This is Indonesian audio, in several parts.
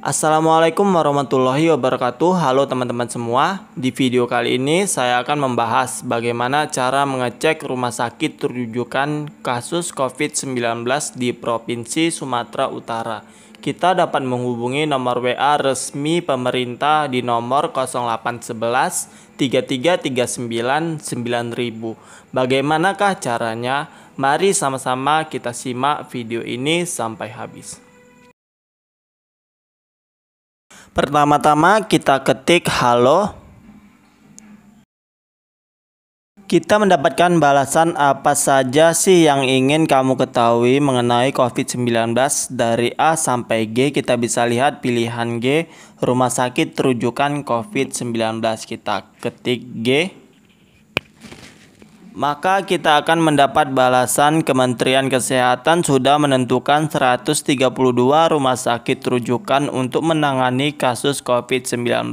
Assalamualaikum warahmatullahi wabarakatuh. Halo teman-teman semua. Di video kali ini saya akan membahas bagaimana cara mengecek rumah sakit Terujukan kasus COVID-19 di Provinsi Sumatera Utara. Kita dapat menghubungi nomor WA resmi pemerintah di nomor 0811 3339 9000. Bagaimanakah caranya? Mari sama-sama kita simak video ini sampai habis. Pertama-tama kita ketik halo. Kita mendapatkan balasan apa saja sih yang ingin kamu ketahui mengenai COVID-19 dari A sampai G. Kita bisa lihat pilihan G, rumah sakit rujukan COVID-19. Kita ketik G maka kita akan mendapat balasan Kementerian Kesehatan sudah menentukan 132 rumah sakit rujukan untuk menangani kasus COVID-19.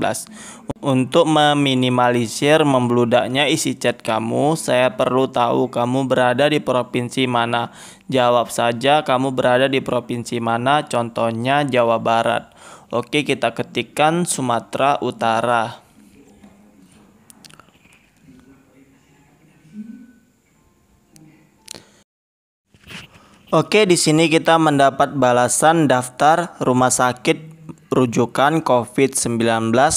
Untuk meminimalisir membludaknya isi chat kamu, saya perlu tahu kamu berada di provinsi mana. Jawab saja kamu berada di provinsi mana, contohnya Jawa Barat. Oke, kita ketikkan Sumatera Utara. Oke, di sini kita mendapat balasan daftar rumah sakit rujukan COVID-19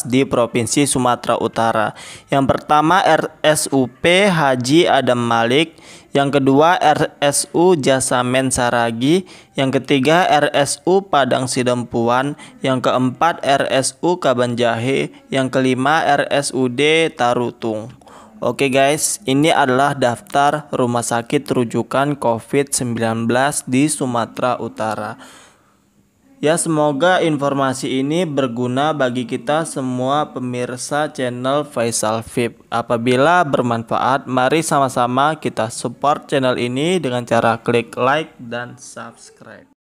di Provinsi Sumatera Utara. Yang pertama RSUP Haji Adam Malik, yang kedua RSU Jasamen Saragi, yang ketiga RSU Padang Sidempuan, yang keempat RSU Kabanjahe, yang kelima RSUD Tarutung. Oke guys, ini adalah daftar rumah sakit rujukan COVID-19 di Sumatera Utara. Ya, semoga informasi ini berguna bagi kita semua pemirsa channel Faisal VIP. Apabila bermanfaat, mari sama-sama kita support channel ini dengan cara klik like dan subscribe.